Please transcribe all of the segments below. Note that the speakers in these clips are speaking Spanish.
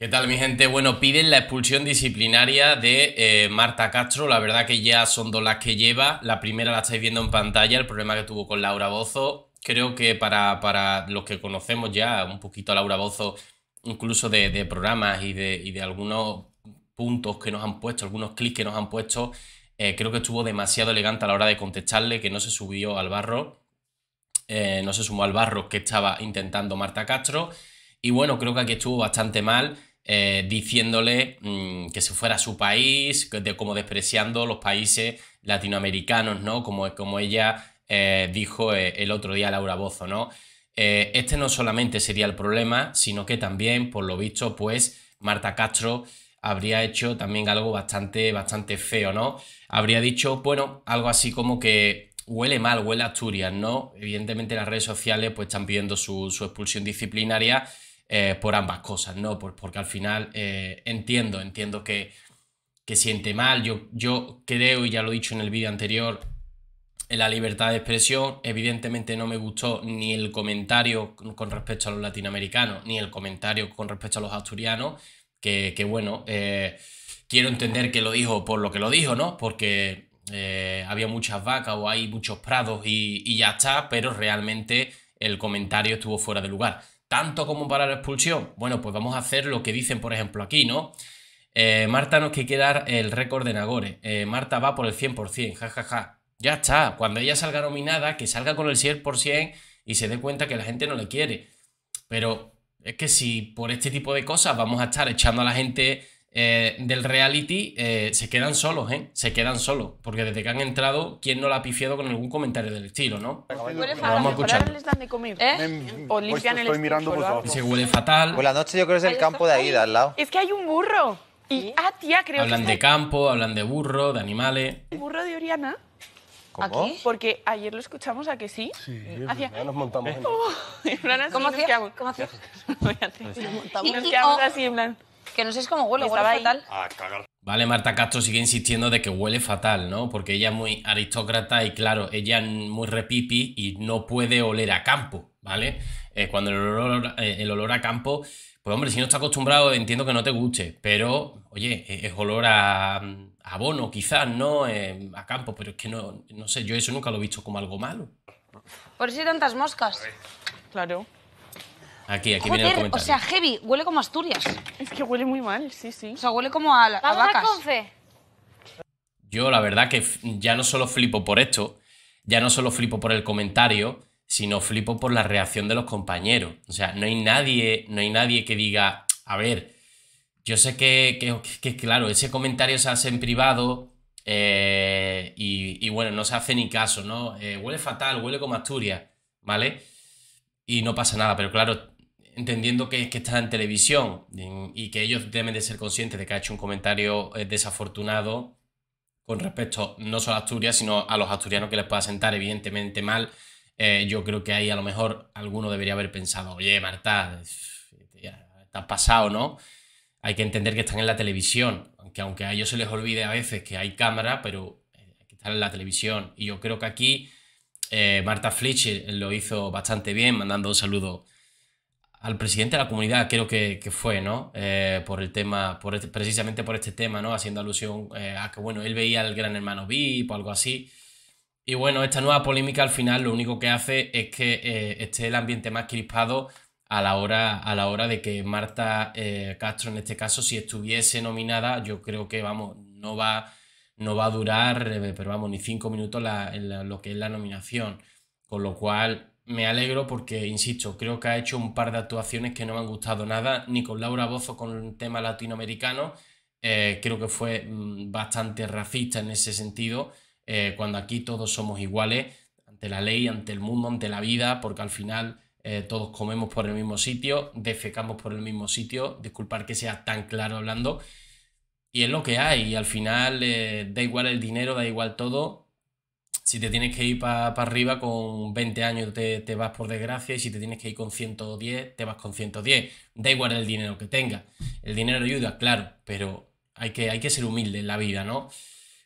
¿Qué tal, mi gente? Bueno, piden la expulsión disciplinaria de eh, Marta Castro. La verdad que ya son dos las que lleva. La primera la estáis viendo en pantalla, el problema que tuvo con Laura Bozo. Creo que para, los que conocemos ya un poquito a Laura Bozo, incluso de, programas y de, algunos puntos que nos han puesto, algunos clics que nos han puesto, eh, creo que estuvo demasiado elegante a la hora de contestarle, que no se subió al barro, eh, no se sumó al barro que estaba intentando Marta Castro. Y bueno, creo que aquí estuvo bastante mal eh, diciéndole mm, que se fuera a su país, de, como despreciando los países latinoamericanos, ¿no? Como, como ella eh, dijo eh, el otro día Laura Bozo, ¿no? este no solamente sería el problema, sino que también, por lo visto, pues Marta Castro habría hecho también algo bastante, bastante feo, ¿no? Habría dicho, bueno, algo así como que huele mal, huele a Asturias, ¿no? Evidentemente las redes sociales pues están pidiendo su, su expulsión disciplinaria eh, por ambas cosas, ¿no? porque al final eh, entiendo, entiendo que, siente mal. Yo, yo creo, y ya lo he dicho en el vídeo anterior, en la libertad de expresión. Evidentemente no me gustó ni el comentario con respecto a los latinoamericanos, ni el comentario con respecto a los asturianos, que, bueno, eh, quiero entender que lo dijo por lo que lo dijo, ¿no? Porque había muchas vacas o hay muchos prados y, y ya está, pero realmente el comentario estuvo fuera de lugar tanto como para la expulsión? Bueno, pues vamos a hacer lo que dicen, por ejemplo, aquí, ¿no? Eh, Marta nos quiere dar el récord de Nagore. Eh, Marta va por el 100%, jajaja. Ja, ja. Ya está. Cuando ella salga nominada, que salga con el 100% y se dé cuenta que la gente no le quiere. Pero es que si por este tipo de cosas vamos a estar echando a la gente eh, del reality eh, se quedan solos, ¿eh? Se quedan solos. Porque desde que han entrado, ¿quién no la ha pifiado con algún comentario del estilo, no? Vamos a escuchar. les dan de comer? ¿Eh? Em, pues o limpian el mirando Se huele fatal. buenas noches yo creo que es el campo de ahí, de al lado. Es que hay un burro. Y, ah, tía, creo hablan que... Hablan de campo, hablan de burro, de animales. ¿El burro de Oriana? ¿Cómo? ¿Aquí? Porque ayer lo escuchamos a que sí. Sí, eh, nos montamos. Oh, en... plan así, ¿Cómo nos quedamos. ¿Cómo hacía? nos quedamos oh. así, en plan... Que no sé cómo huele, huele fatal. Ah, vale, Marta Castro sigue insistiendo de que huele fatal, ¿no? Porque ella es muy aristócrata y claro, ella es muy repipi y no puede oler a campo, ¿vale? Eh, cuando eh, el olor, a campo, pues hombre, si no está acostumbrado, entiendo que no te guste, pero oye, e-, es olor a, abono, quizás, ¿no? Eh, a campo, pero es que no, no sé, yo eso nunca lo he visto como algo malo. Por eso hay tantas moscas. Claro. Aquí, aquí viene el O sea, heavy, huele como Asturias. Es que huele muy mal, sí, sí. O sea, huele como a, Yo la verdad que ya no solo flipo por esto, ya no solo flipo por el comentario, sino flipo por la reacción de los compañeros. O sea, no hay nadie, no hay nadie que diga, a ver, yo sé que, claro, ese comentario se hace en privado eh, y, bueno, no se hace ni caso, ¿no? Eh, huele fatal, huele como Asturias, ¿vale? Y no pasa nada, pero claro, entendiendo que, que está en televisión y que ellos deben de ser conscientes de que ha hecho un comentario eh, desafortunado con respecto no solo a Asturias, sino a los asturianos que les pueda sentar evidentemente mal. Eh, yo creo que ahí a lo mejor alguno debería haber pensado, oye, Marta, estás pasado, ¿no? Hay que entender que están en la televisión, aunque, aunque a ellos se les olvide a veces que hay cámara, pero eh, hay que estar en la televisión. Y yo creo que aquí Marta Flitch lo hizo bastante bien, mandando un saludo al presidente de la comunidad, creo que, fue, ¿no? Eh, por el tema, por este, precisamente por este tema, ¿no? Haciendo alusión eh, a que, bueno, él veía al gran hermano VIP o algo así. Y bueno, esta nueva polémica al final lo único que hace es que eh, esté el ambiente más crispado a la hora, a la hora de que Marta Castro, en este caso, si estuviese nominada, yo creo que, vamos, no va, no va a durar, pero vamos, ni cinco minutos lo que es la nominación. Con lo cual, me alegro porque, insisto, creo que ha hecho un par de actuaciones que no me han gustado nada, ni con Laura Bozo con el tema latinoamericano, eh, creo que fue mm, bastante racista en ese sentido, eh, cuando aquí todos somos iguales ante la ley, ante el mundo, ante la vida, porque al final eh, todos comemos por el mismo sitio, defecamos por el mismo sitio, disculpar que sea tan claro hablando, y es lo que hay, y al final da igual el dinero, da igual todo, si te tienes que ir para arriba con 20 años te, te, vas por desgracia y si te tienes que ir con 110 te vas con 110. Da igual el dinero que tengas. El dinero ayuda, claro, pero hay que, hay que ser humilde en la vida, ¿no?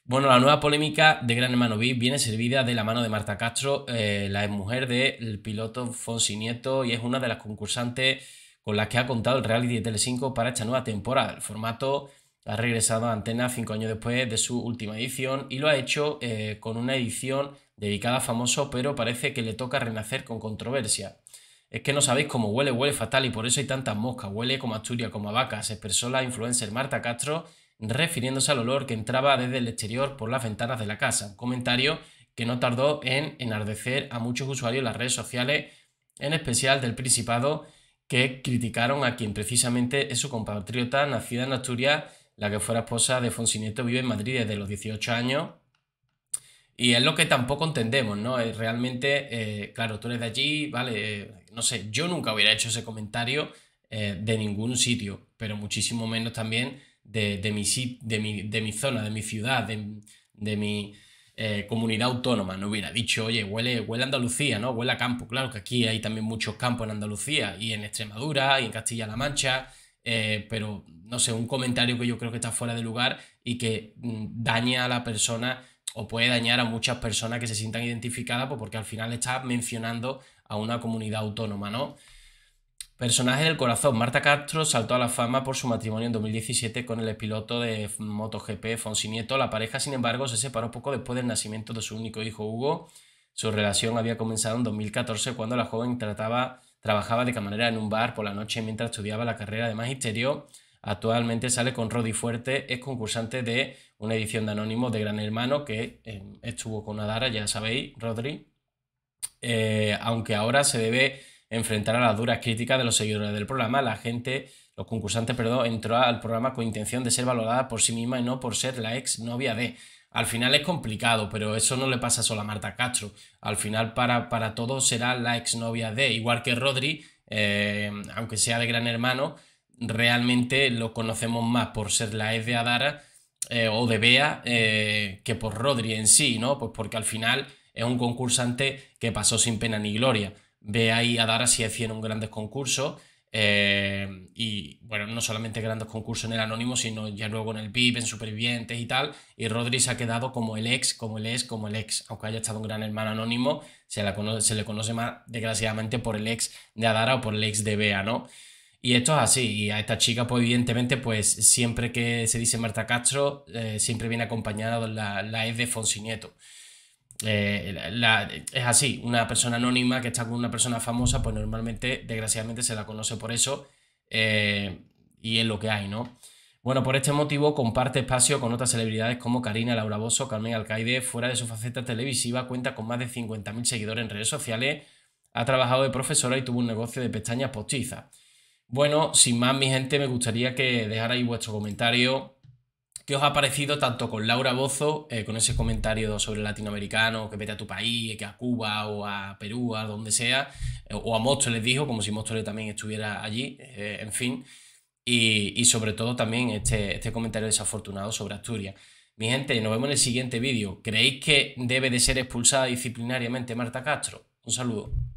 Bueno, la nueva polémica de Gran Hermano VIP viene servida de la mano de Marta Castro, eh, la mujer del piloto Fonsi Nieto y es una de las concursantes con las que ha contado el reality de Telecinco para esta nueva temporada. El formato ha regresado a Antena cinco años después de su última edición y lo ha hecho eh, con una edición dedicada a famoso, pero parece que le toca renacer con controversia. Es que no sabéis cómo huele, huele fatal y por eso hay tantas moscas, huele como Asturias, como a vacas, expresó la influencer Marta Castro refiriéndose al olor que entraba desde el exterior por las ventanas de la casa, comentario que no tardó en enardecer a muchos usuarios en las redes sociales, en especial del Principado, que criticaron a quien precisamente es su compatriota nacida en Asturias la que fuera esposa de Fonsinieto vive en Madrid desde los 18 años. Y es lo que tampoco entendemos, ¿no? Es realmente, eh, claro, tú eres de allí, vale, eh, no sé, yo nunca hubiera hecho ese comentario eh, de ningún sitio, pero muchísimo menos también de, de, mi, de, de mi zona, de mi ciudad, de, mi comunidad autónoma. No hubiera dicho, oye, huele, huele a Andalucía, ¿no? Huele a campo. Claro que aquí hay también muchos campos en Andalucía y en Extremadura y en Castilla-La Mancha eh, pero no sé, un comentario que yo creo que está fuera de lugar y que mm, daña a la persona o puede dañar a muchas personas que se sientan identificadas pues, porque al final está mencionando a una comunidad autónoma, ¿no? Personaje del corazón. Marta Castro saltó a la fama por su matrimonio en 2017 con el piloto de MotoGP Fonsi Nieto. La pareja, sin embargo, se separó poco después del nacimiento de su único hijo Hugo. Su relación había comenzado en 2014 cuando la joven trataba Trabajaba de camarera en un bar por la noche mientras estudiaba la carrera de magisterio. Actualmente sale con Roddy Fuerte, es concursante de una edición de Anónimo de Gran Hermano que eh, estuvo con Adara, ya sabéis, Rodri. Eh, aunque ahora se debe enfrentar a las duras críticas de los seguidores del programa, la gente, los concursantes, perdón, entró al programa con intención de ser valorada por sí misma y no por ser la ex novia de. Al final es complicado, pero eso no le pasa solo a Marta Castro. Al final para, para todos será la exnovia de, igual que Rodri, eh, aunque sea de gran hermano, realmente lo conocemos más por ser la ex de Adara eh, o de Bea eh, que por Rodri en sí, ¿no? Pues porque al final es un concursante que pasó sin pena ni gloria. Bea y Adara sí un grandes concursos eh, y bueno, no solamente grandes concursos en el Anónimo, sino ya luego en el VIP, en Supervivientes y tal. Y Rodri se ha quedado como el ex, como el ex, como el ex. Aunque haya estado un gran hermano anónimo, se, la se le conoce más, desgraciadamente, por el ex de Adara o por el ex de Bea, ¿no? Y esto es así. Y a esta chica, pues evidentemente, pues siempre que se dice Marta Castro, eh, siempre viene acompañada la, la ex de Fonsi Nieto. Eh, es así, una persona anónima que está con una persona famosa, pues normalmente, desgraciadamente, se la conoce por eso eh, y es lo que hay, ¿no? Bueno, por este motivo comparte espacio con otras celebridades como Karina Laura Bosso, Carmen Alcaide, fuera de su faceta televisiva, cuenta con más de 50.000 seguidores en redes sociales, ha trabajado de profesora y tuvo un negocio de pestañas postizas. Bueno, sin más, mi gente, me gustaría que dejarais vuestro comentario, ¿Qué os ha parecido tanto con Laura Bozo, eh, con ese comentario sobre el latinoamericano, que vete a tu país, que a Cuba o a Perú, a donde sea, eh, o a les dijo, como si Móstoles también estuviera allí, eh, en fin, y, y, sobre todo también este, este comentario desafortunado sobre Asturias. Mi gente, nos vemos en el siguiente vídeo. ¿Creéis que debe de ser expulsada disciplinariamente Marta Castro? Un saludo.